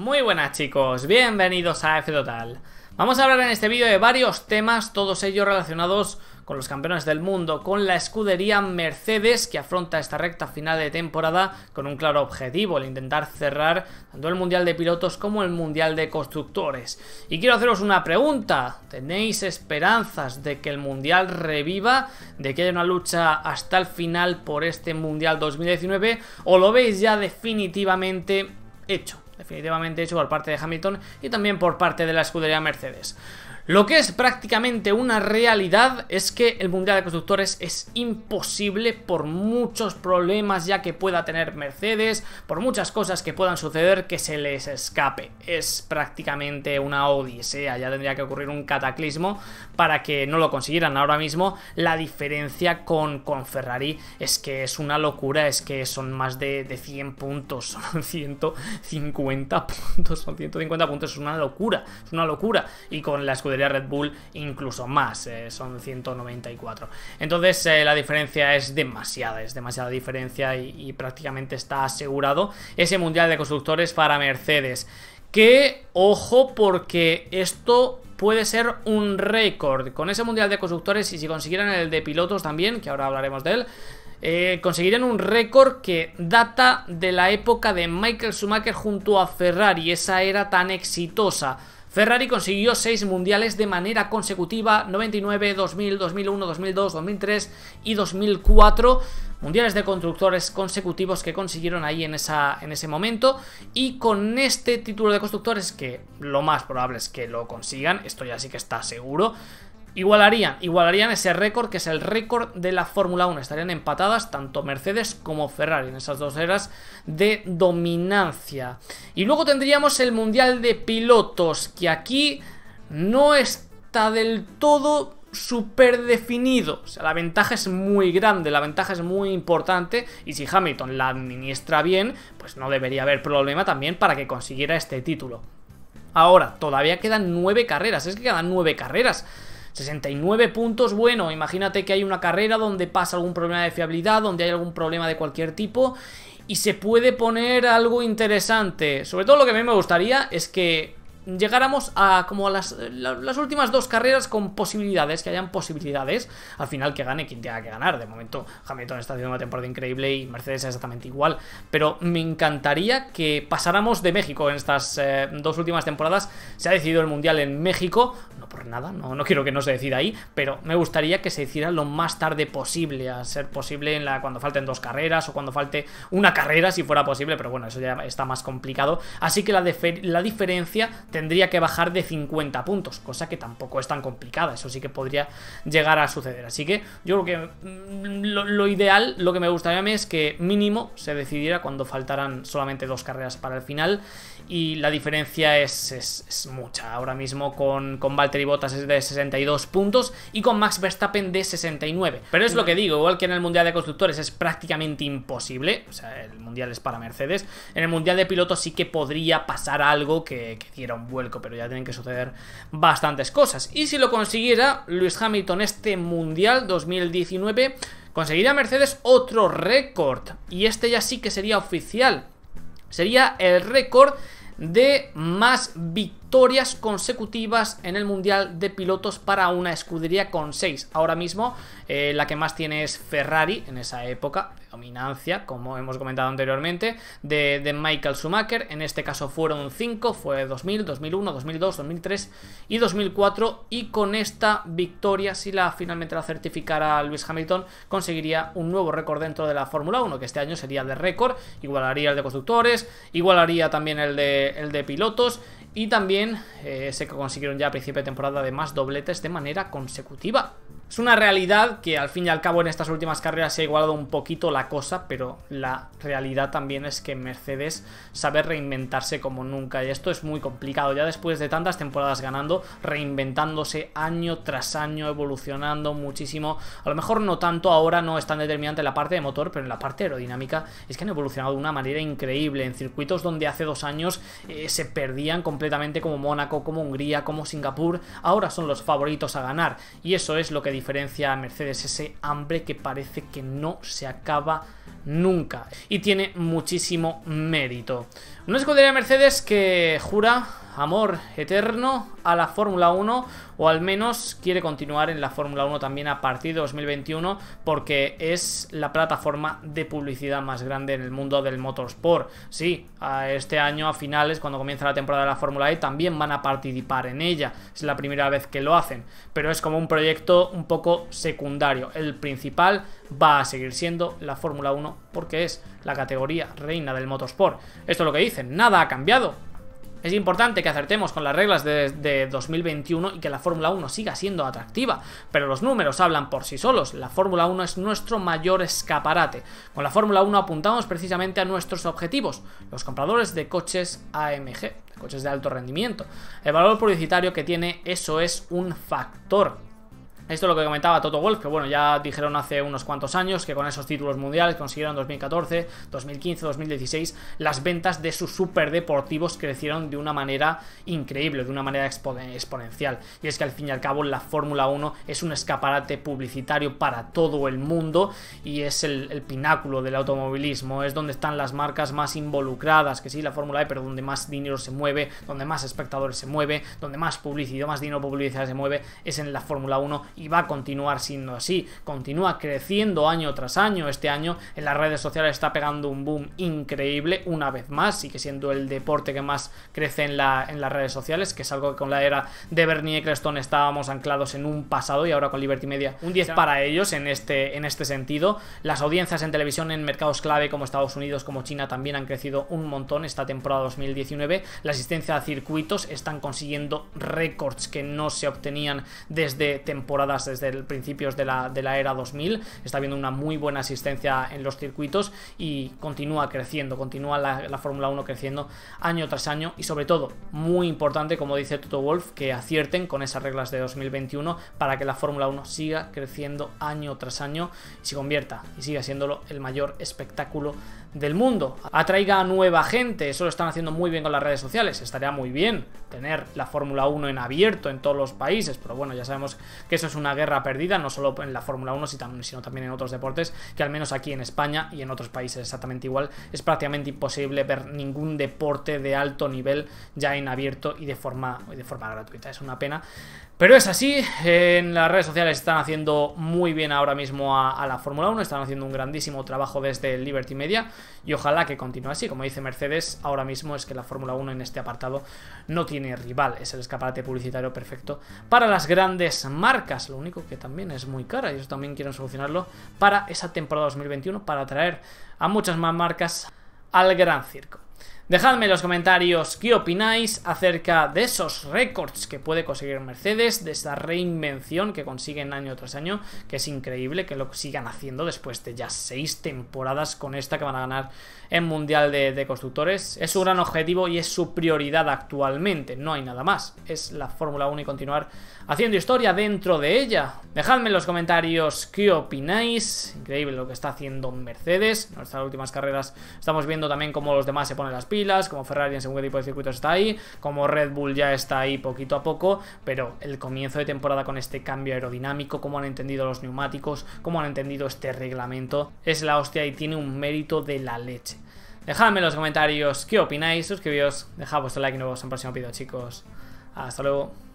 Muy buenas chicos, bienvenidos a F Total. Vamos a hablar en este vídeo de varios temas, todos ellos relacionados con los campeones del mundo, con la escudería Mercedes que afronta esta recta final de temporada con un claro objetivo, el intentar cerrar tanto el Mundial de Pilotos como el Mundial de Constructores. Y quiero haceros una pregunta, ¿tenéis esperanzas de que el Mundial reviva, de que haya una lucha hasta el final por este Mundial 2019 o lo veis ya definitivamente hecho? definitivamente hecho por parte de Hamilton y también por parte de la escudería Mercedes. Lo que es prácticamente una realidad es que el Mundial de Constructores es imposible por muchos problemas ya que pueda tener Mercedes, por muchas cosas que puedan suceder que se les escape. Es prácticamente una odisea, ya tendría que ocurrir un cataclismo para que no lo consiguieran. Ahora mismo la diferencia con, con Ferrari es que es una locura, es que son más de, de 100 puntos, son 150 puntos, son 150 puntos, es una locura, es una locura. Y con la escudería Red Bull incluso más, eh, son 194. Entonces eh, la diferencia es demasiada, es demasiada diferencia y, prácticamente está asegurado ese Mundial de Constructores para Mercedes. Que, ojo, porque esto puede ser un récord. Con ese Mundial de Constructores y si consiguieran el de pilotos también, que ahora hablaremos de él, eh, conseguirían un récord que data de la época de Michael Schumacher junto a Ferrari, esa era tan exitosa. Ferrari consiguió 6 mundiales de manera consecutiva, 99, 2000, 2001, 2002, 2003 y 2004 mundiales de constructores consecutivos que consiguieron ahí en, en ese momento. Y con este título de constructores, que lo más probable es que lo consigan, esto ya sí que está seguro, Igualarían, igualarían ese récord que es el récord de la Fórmula 1. Estarían empatadas tanto Mercedes como Ferrari en esas dos eras de dominancia. Y luego tendríamos el Mundial de Pilotos, que aquí no está del todo súper definido. O sea, la ventaja es muy grande, la ventaja es muy importante y si Hamilton la administra bien, pues no debería haber problema también para que consiguiera este título. Ahora, todavía quedan nueve carreras, es que quedan nueve carreras. 69 puntos, bueno, imagínate que hay una carrera donde pasa algún problema de fiabilidad, donde hay algún problema de cualquier tipo y se puede poner algo interesante. Sobre todo lo que a mí me gustaría es que llegáramos a como a las, últimas dos carreras con posibilidades, que hayan posibilidades. Al final que gane quien tenga que ganar. De momento, Hamilton está haciendo una temporada increíble y Mercedes exactamente igual. Pero me encantaría que pasáramos de México en estas eh, dos últimas temporadas. Se ha decidido el Mundial en México, no por nada, no, no quiero que no se decida ahí, pero me gustaría que se hiciera lo más tarde posible, a ser posible en la, cuando falten dos carreras o cuando falte una carrera, si fuera posible, pero bueno, eso ya está más complicado. Así que la, la diferencia te tendría que bajar de 50 puntos, cosa que tampoco es tan complicada, eso sí que podría llegar a suceder. Así que yo creo que mm, lo, ideal, lo que me gustaría a mí es que mínimo se decidiera cuando faltaran solamente dos carreras para el final y la diferencia es, mucha. Ahora mismo con, con Valtteri Bottas es de 62 puntos y con Max Verstappen de 69. Pero es lo que digo, igual que en el Mundial de Constructores es prácticamente imposible, o sea, el Mundial es para Mercedes, en el Mundial de Pilotos sí que podría pasar algo que, que vuelco, pero ya tienen que suceder bastantes cosas. Y si lo consiguiera Luis Hamilton este Mundial 2019, conseguiría Mercedes otro récord. Y este ya sí que sería oficial. Sería el récord de más victorias victorias consecutivas en el Mundial de Pilotos para una escudería con 6. Ahora mismo eh, la que más tiene es Ferrari en esa época, de dominancia, como hemos comentado anteriormente, de, Michael Schumacher. En este caso fueron 5, fue 2000, 2001, 2002, 2003 y 2004. Y con esta victoria, si la finalmente la certificara Lewis Hamilton, conseguiría un nuevo récord dentro de la Fórmula 1, que este año sería el de récord, igualaría el de constructores, igualaría también el de, el de pilotos y también eh, sé que consiguieron ya a principio de temporada más dobletes de manera consecutiva. Es una realidad que al fin y al cabo en estas últimas carreras se ha igualado un poquito la cosa, pero la realidad también es que Mercedes sabe reinventarse como nunca y esto es muy complicado. Ya después de tantas temporadas ganando, reinventándose año tras año, evolucionando muchísimo, a lo mejor no tanto ahora, no es tan determinante la parte de motor, pero en la parte aerodinámica es que han evolucionado de una manera increíble en circuitos donde hace dos años eh, se perdían completamente como Mónaco, como Hungría, como Singapur, ahora son los favoritos a ganar y eso es lo que diferencia a Mercedes, ese hambre que parece que no se acaba nunca y tiene muchísimo mérito. Una escudería Mercedes que jura amor eterno a la Fórmula 1 o al menos quiere continuar en la Fórmula 1 también a partir de 2021 porque es la plataforma de publicidad más grande en el mundo del motorsport. Sí, este año a finales, cuando comienza la temporada de la Fórmula E, también van a participar en ella. Es la primera vez que lo hacen, pero es como un proyecto un poco secundario. El principal va a seguir siendo la Fórmula 1 porque es la categoría reina del motorsport. Esto es lo que dicen, nada ha cambiado es importante que acertemos con las reglas de, 2021 y que la Fórmula 1 siga siendo atractiva, pero los números hablan por sí solos. La Fórmula 1 es nuestro mayor escaparate. Con la Fórmula 1 apuntamos precisamente a nuestros objetivos, los compradores de coches AMG, coches de alto rendimiento. El valor publicitario que tiene eso es un factor esto es lo que comentaba Toto Wolf, que bueno, ya dijeron hace unos cuantos años que con esos títulos mundiales consiguieron 2014, 2015, 2016, las ventas de sus superdeportivos crecieron de una manera increíble, de una manera exponencial. Y es que al fin y al cabo la Fórmula 1 es un escaparate publicitario para todo el mundo y es el, pináculo del automovilismo, es donde están las marcas más involucradas, que sí, la Fórmula E, pero donde más dinero se mueve, donde más espectadores se mueve, donde más publicidad, más dinero publicitario se mueve, es en la Fórmula 1 y va a continuar siendo así. Continúa creciendo año tras año. Este año en las redes sociales está pegando un boom increíble una vez más. Sigue siendo el deporte que más crece en, la, en las redes sociales, que es algo que con la era de Bernie Ecclestone estábamos anclados en un pasado y ahora con Liberty Media un 10 para ellos en este, en este sentido. Las audiencias en televisión en mercados clave como Estados Unidos, como China, también han crecido un montón esta temporada 2019. La asistencia a circuitos están consiguiendo récords que no se obtenían desde temporada desde el principios de la, era 2000, está viendo una muy buena asistencia en los circuitos y continúa creciendo, continúa la, Fórmula 1 creciendo año tras año y sobre todo, muy importante, como dice Toto Wolf, que acierten con esas reglas de 2021 para que la Fórmula 1 siga creciendo año tras año y se convierta y siga siendo el mayor espectáculo del mundo. Atraiga a nueva gente, eso lo están haciendo muy bien con las redes sociales, estaría muy bien tener la Fórmula 1 en abierto en todos los países, pero bueno, ya sabemos que eso una guerra perdida, no solo en la Fórmula 1, sino también en otros deportes, que al menos aquí en España y en otros países exactamente igual, es prácticamente imposible ver ningún deporte de alto nivel ya en abierto y de forma, de forma gratuita. Es una pena. Pero es así, en las redes sociales están haciendo muy bien ahora mismo a, a la Fórmula 1, están haciendo un grandísimo trabajo desde Liberty Media y ojalá que continúe así. Como dice Mercedes, ahora mismo es que la Fórmula 1 en este apartado no tiene rival, es el escaparate publicitario perfecto para las grandes marcas lo único que también es muy cara y eso también quieren solucionarlo para esa temporada 2021 para atraer a muchas más marcas al gran circo. Dejadme en los comentarios qué opináis acerca de esos récords que puede conseguir Mercedes, de esa reinvención que consiguen año tras año, que es increíble que lo sigan haciendo después de ya seis temporadas con esta que van a ganar en Mundial de, Constructores. Es su gran objetivo y es su prioridad actualmente, no hay nada más. Es la Fórmula 1 y continuar haciendo historia dentro de ella. Dejadme en los comentarios qué opináis. Increíble lo que está haciendo Mercedes. nuestras últimas carreras estamos viendo también cómo los demás se ponen las pilas como Ferrari en segundo tipo de circuitos está ahí, como Red Bull ya está ahí poquito a poco, pero el comienzo de temporada con este cambio aerodinámico, como han entendido los neumáticos, como han entendido este reglamento, es la hostia y tiene un mérito de la leche. Dejadme en los comentarios qué opináis, suscribíos, dejad vuestro like y nos vemos en el próximo vídeo chicos. Hasta luego.